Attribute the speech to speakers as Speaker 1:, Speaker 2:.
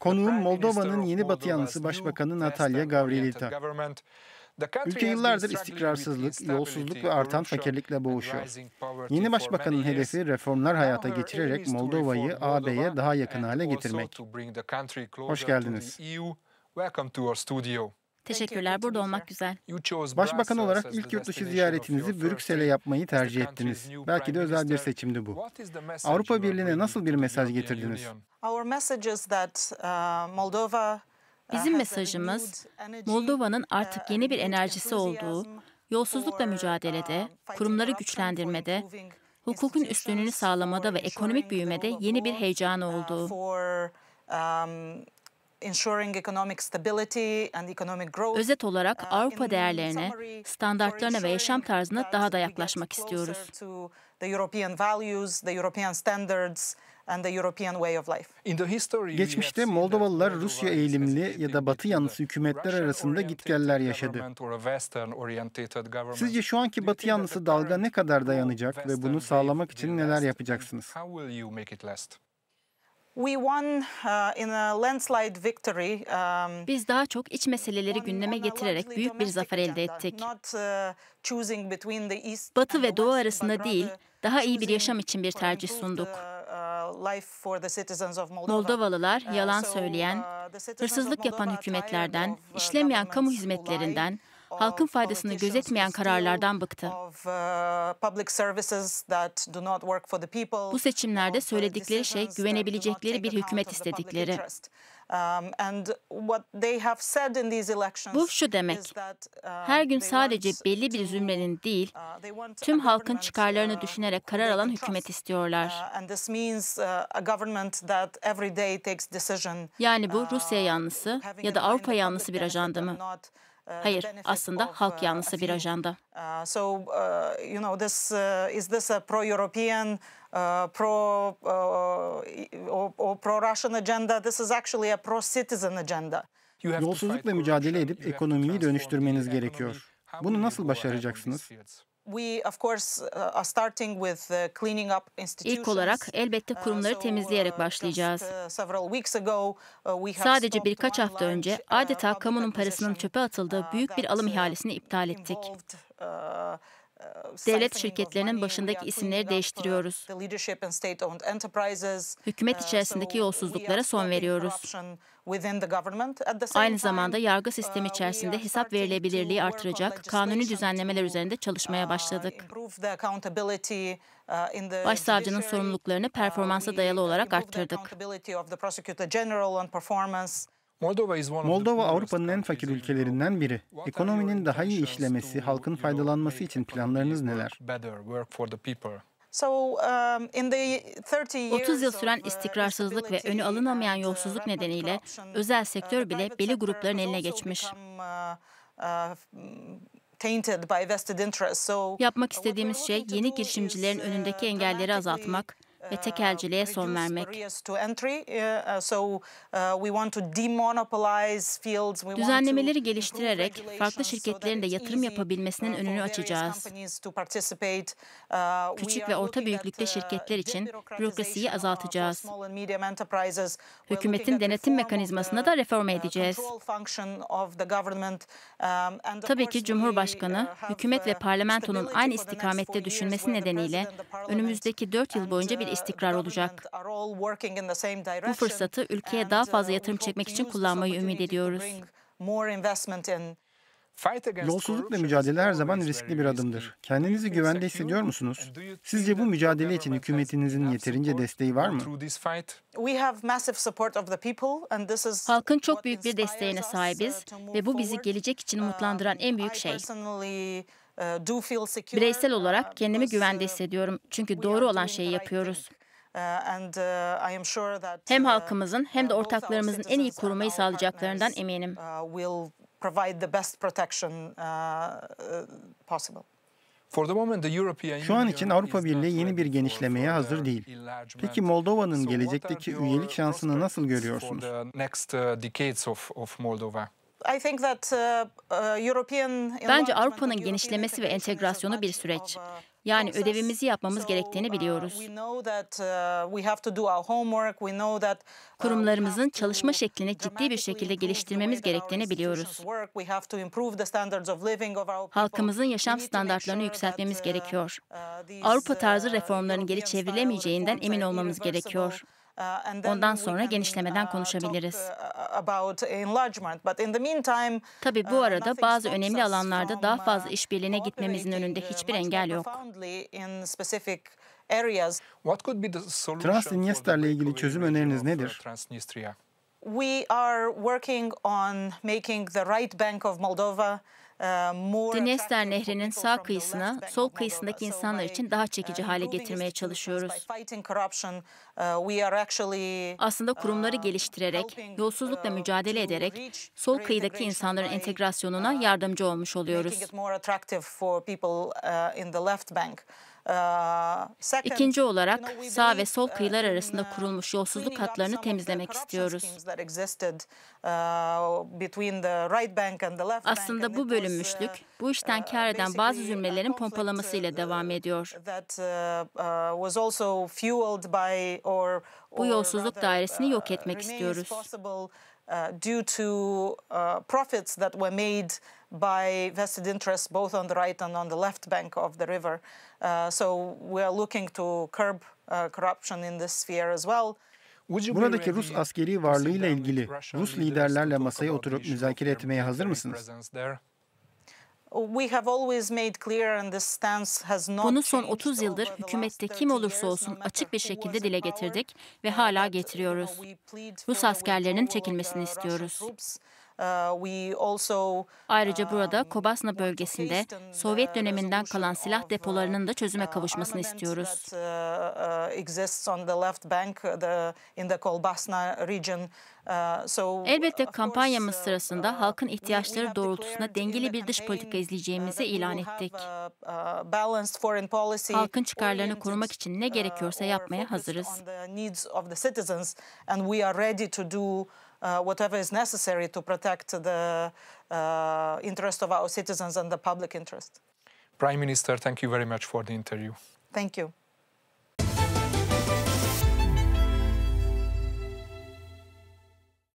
Speaker 1: Konuğum Moldova'nın yeni batı yanlısı Başbakanı Natalya Gavrilita. Ülke yıllardır istikrarsızlık, yolsuzluk ve artan fakirlikle boğuşuyor. Yeni başbakanın hedefi reformlar hayata geçirerek Moldova'yı AB'ye daha yakın hale getirmek. Hoş geldiniz. E Welcome to our studio.
Speaker 2: Teşekkürler. Burada olmak güzel.
Speaker 1: Başbakan olarak ilk yurt dışı ziyaretinizi Brüksel'e yapmayı tercih ettiniz. Belki de özel bir seçimdi bu. Avrupa Birliği'ne nasıl bir mesaj getirdiniz?
Speaker 3: Uh, uh, Bizim mesajımız
Speaker 2: Moldova'nın uh, artık yeni bir enerjisi olduğu, yolsuzlukla mücadelede, kurumları güçlendirmede, hukukun üstünlüğünü sağlamada ve ekonomik büyümede yeni bir heyecan olduğu. Özet olarak uh, Avrupa değerlerine, standartlarına ve yaşam tarzına daha da yaklaşmak
Speaker 3: istiyoruz. Geçmişte
Speaker 1: Moldovalılar Rusya eğilimli ya da Batı yanlısı hükümetler arasında gitgeller yaşadı.
Speaker 4: Sizce şu anki Batı
Speaker 1: yanlısı dalga ne kadar dayanacak ve bunu sağlamak için neler yapacaksınız?
Speaker 3: Uh, um, Biz daha çok iç meseleleri gündeme getirerek büyük bir zafer elde ettik. Uh,
Speaker 2: Batı ve Doğu arasında değil, daha iyi bir yaşam için bir tercih sunduk. Uh,
Speaker 3: Moldovalılar
Speaker 2: yalan söyleyen, hırsızlık yapan hükümetlerden, işlemeyen kamu hizmetlerinden, halkın faydasını gözetmeyen kararlardan bıktı. Uh, bu seçimlerde söyledikleri şey güvenebilecekleri bir hükümet istedikleri. Um, bu şu demek, uh, her gün sadece belli bir zümrenin değil, uh, tüm halkın çıkarlarını düşünerek karar alan hükümet istiyorlar. Yani bu Rusya yanlısı ya da Avrupa yanlısı bir ajanda mı?
Speaker 3: Uh, Hayır, aslında halk uh, yanlısı bir ajanda.
Speaker 1: Yolsuzlukla mücadele edip ekonomiyi dönüştürmeniz gerekiyor. Bunu nasıl başaracaksınız?
Speaker 3: İlk olarak elbette uh, kurumları temizleyerek uh, başlayacağız. Uh, Sadece birkaç
Speaker 2: hafta önce adeta kamunun parasının çöpe atıldığı büyük bir alım ihalesini iptal ettik devlet şirketlerinin başındaki isimleri değiştiriyoruz.
Speaker 3: Hükümet uh, içerisindeki
Speaker 2: yolsuzluklara son veriyoruz.
Speaker 3: Aynı zamanda
Speaker 2: yargı uh, sistemi içerisinde hesap verilebilirliği artıracak kanuni düzenlemeler üzerinde çalışmaya uh, başladık.
Speaker 3: Başsavcının sorumluluklarını performansa dayalı olarak arttırdık. Moldova
Speaker 1: Avrupa'nın en fakir ülkelerinden biri. Ekonominin daha iyi işlemesi, halkın faydalanması için planlarınız neler?
Speaker 3: 30 um, yıl süren uh,
Speaker 2: istikrarsızlık ve önü alınamayan uh, yolsuzluk nedeniyle uh, özel sektör bile belli grupların eline geçmiş. Yapmak istediğimiz şey yeni girişimcilerin önündeki engelleri azaltmak, ve tekelciliğe son um, vermek. Uh,
Speaker 3: uh, Düzenlemeleri
Speaker 2: geliştirerek farklı şirketlerin de yatırım yapabilmesinin uh, önünü açacağız. Küçük ve orta büyüklükte şirketler için bürokrasiyi azaltacağız.
Speaker 3: Hükümetin denetim
Speaker 2: mekanizmasını da reform edeceğiz. Um, Tabii ki Cumhurbaşkanı, hükümet ve parlamentonun aynı istikamette düşünmesi nedeniyle önümüzdeki dört yıl boyunca bir istikrar olacak. Bu fırsatı ülkeye daha uh, fazla yatırım çekmek için kullanmayı ümit ediyoruz.
Speaker 1: Yolsuzlukla mücadele her zaman riskli bir adımdır. Kendinizi güvende hissediyor musunuz? Sizce bu mücadele için hükümetinizin yeterince desteği var mı?
Speaker 2: Halkın çok büyük bir desteğine uh, sahibiz ve bu bizi gelecek için umutlandıran en büyük um, şey. Uh, Bireysel uh, olarak kendimi güvende hissediyorum çünkü doğru olan şeyi yapıyoruz. Hem halkımızın hem de ortaklarımızın en iyi korumayı sağlayacaklarından eminim
Speaker 3: provide the best protection uh, uh, possible.
Speaker 1: Şu an için Avrupa Birliği yeni bir genişlemeye hazır değil. Peki Moldova'nın gelecekteki üyelik şansını nasıl görüyorsunuz? Uh,
Speaker 2: Uh, uh, Bence Avrupa'nın genişlemesi ve entegrasyonu bir süreç. Uh, yani ödevimizi yapmamız gerektiğini biliyoruz. Kurumlarımızın çalışma şeklini ciddi bir şekilde geliştirmemiz gerektiğini biliyoruz. Halkımızın yaşam standartlarını yükseltmemiz gerekiyor. Avrupa tarzı reformların geri çevrilemeyeceğinden emin olmamız gerekiyor. Uh, Ondan sonra genişlemeden uh, konuşabiliriz.
Speaker 3: Uh,
Speaker 2: Tabii bu arada bazı önemli alanlarda daha fazla işbirliğine gitmemizin önünde hiçbir engel yok.
Speaker 1: Transnistrya ile ilgili çözüm öneriniz nedir?
Speaker 3: We are working on making the right bank of Moldova Dinester Nehri'nin sağ kıyısına, sol kıyısındaki
Speaker 2: insanlar için daha çekici hale getirmeye çalışıyoruz. Aslında kurumları geliştirerek, yolsuzlukla mücadele ederek sol kıyıdaki insanların entegrasyonuna yardımcı olmuş oluyoruz.
Speaker 3: İkinci olarak
Speaker 2: sağ ve sol kıyılar arasında kurulmuş yolsuzluk hatlarını temizlemek istiyoruz.
Speaker 3: Aslında bu bölüm gümüşlük ee, bu
Speaker 2: işten kar eden bazı zümrelerin uh, pompalamasıyla devam uh,
Speaker 3: ediyor. Uh, bu yolsuzluk dairesini yok etmek istiyoruz. due to profits that were made by vested interests both on the right and on the left bank of the river. so we are looking to curb corruption in this sphere as well.
Speaker 1: Buradaki Rus askeri varlığıyla ilgili Rus liderlerle masaya oturup müzakere etmeye hazır mısınız?
Speaker 2: Bunu son 30 yıldır hükümette kim olursa olsun açık bir şekilde dile getirdik ve hala
Speaker 3: getiriyoruz.
Speaker 2: Rus askerlerinin çekilmesini istiyoruz.
Speaker 3: Ee,
Speaker 2: Ayrıca um, burada Kobasna bölgesinde Sovyet uh, döneminden kalan silah uh, depolarının da çözüme kavuşmasını istiyoruz. Uh, Elbette kampanyamız
Speaker 3: sırasında halkın ihtiyaçları
Speaker 2: doğrultusunda dengeli bir dış politika izleyeceğimizi ilan ettik.
Speaker 3: Halkın çıkarlarını korumak
Speaker 2: için ne gerekiyorsa yapmaya hazırız.
Speaker 3: Uh, whatever is necessary to protect the uh, interest of our citizens and the public interest.
Speaker 4: Prime Minister, thank you very much for the interview.
Speaker 3: Thank you.